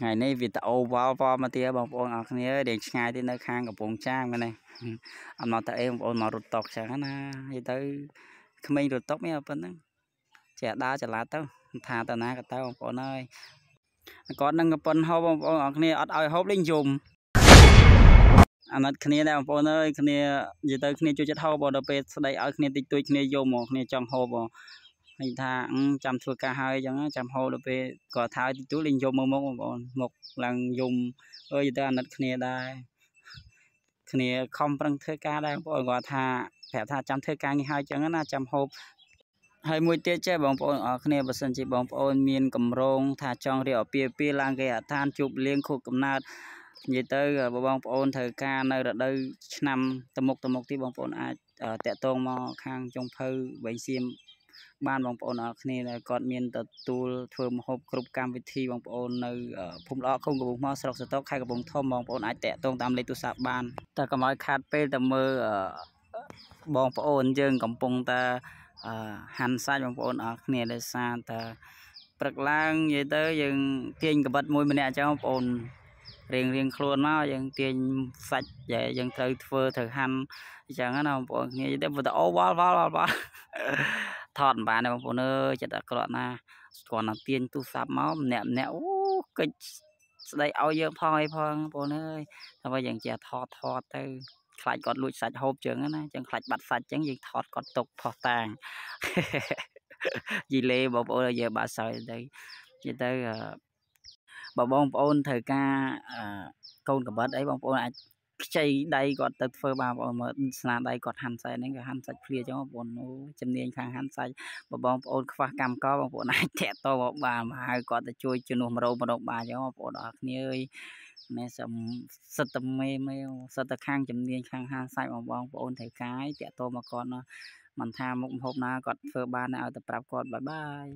ថ្ងៃនេះវីដេអូវ៉ាល់វ៉ាល់មកទៀតបងប្អូនអរគ្នារៀងឆ្ងាយទៀតនៅខាងកំពង់ចាមហ្នឹងអំណត់តែអីបងប្អូនមករត់តុកចឹងណានិយាយទៅក្មេងរត់តុកមានប៉ុណ្ណឹងចេះដើរចលាទៅថាតាណាក៏ទៅបងប្អូនអើយគាត់នឹងប៉ុនហូបបងប្អូនអរគ្នាអត់ឲ្យហូបលេងយំអាណិតគ្នាដែរបងប្អូនអើយគ្នានិយាយទៅគ្នាជួយចិត្តហូបបងដល់ពេលស្ដីឲ្យគ្នាតិចតួចគ្នាយំមកគ្នាចង់ហូបបងលេងថាចាំធ្វើការហើយអញ្ចឹងចាំហូរដល់ពេលគាត់ថាឲ្យទទួលលេងយំមើលមុខបងប្អូនមុខឡើងយំអើយទៅអាណិតគ្នាដែរគ្នាខំប្រឹងធ្វើការដែរបងប្អូនគាត់ថាប្រាប់ថាចាំធ្វើការនេះហើយអញ្ចឹងណាចាំហូបហើយមួយទៀតចេះបងប្អូនអរគ្នាបើសិនជាបងប្អូនមានកម្រងថា ចង់រៀបអាពាហ៍ពិពាហ៍ឡើងគេអាឋានជប់លៀងខួបកំណើតនិយាយទៅបងប្អូនត្រូវការ នៅរដូវឆ្នាំតមុកតមុកទីបងប្អូនអាចតាក់ទងមកខាងចុងភៅវៃសៀមបានបងប្អូនអរគ្នាដែលគាត់មានទទួលធ្វើមហូបគ្រប់កម្មវិធីបងប្អូននៅភូមិល្អឃុំកំពង់ថ្មស្រុកសតុកខេត្តកំពង់ធំបងប្អូនអាចតាក់ទងតាមលេខទូរស័ព្ទបានតែកុំឲ្យខាតពេលតែមើលបងប្អូនយើងកំពុងតែហាន់សាច់បងប្អូនអរគ្នាដែលសារតែព្រឹកឡើងនិយាយទៅ យើងទាញកបិតមួយម្នាក់អញ្ចឹងបងប្អូនរៀងរៀងខ្លួនមកយើងទាញសាច់ដែលយើងត្រូវធ្វើត្រូវហាន់អញ្ចឹងណាបងប្អូននិយាយទៅវាទៅអូវល់វល់វល់ថតមិនបានទេបងប្អូនអើយចិត្តអាក្រក់ណាស្គាល់ណាទាញទូរស័ព្ទមកម្នាក់ម្នាក់អូកិច្ចស្ដីឲ្យយើងផងអីផងបងប្អូនអើយតែបើយើងជាថតថតទៅ ខ្លាចគាត់លួចសាច់ហូបចឹងណាចឹងខ្លាចបាត់សាច់ចឹងយើងថតគាត់ຕົកផុសតាងយីលេបងប្អូនយើងបាត់សើទៅនិយាយទៅបើបងប្អូនត្រូវការកូនកបិតអីបងប្អូនអាចខ្ចីដៃគាត់ទៅធ្វើបាទបងមើលស្នាដៃគាត់ហាន់សាច់ហ្នឹងគឺហាន់សាច់ភ្លាចឹងបងប្អូនអូជំនាញខាងហាន់សាច់បងប្អូនខ្វះកម្មកបងប្អូនអាចតាក់តមកបានមកហៅគាត់ទៅជួយជំនួសមរោមរោបានចឹងបងប្អូនអរគ្នាអើយមែនសំសិតតែមេមេសិតតែខាងជំនាញខាងហាន់សាច់បងបងប្អូនត្រូវកាយតាក់តមកគាត់មិនថាមុខម្ហូបណាគាត់ធ្វើបានឲ្យតែប្រាប់គាត់បាយបាយ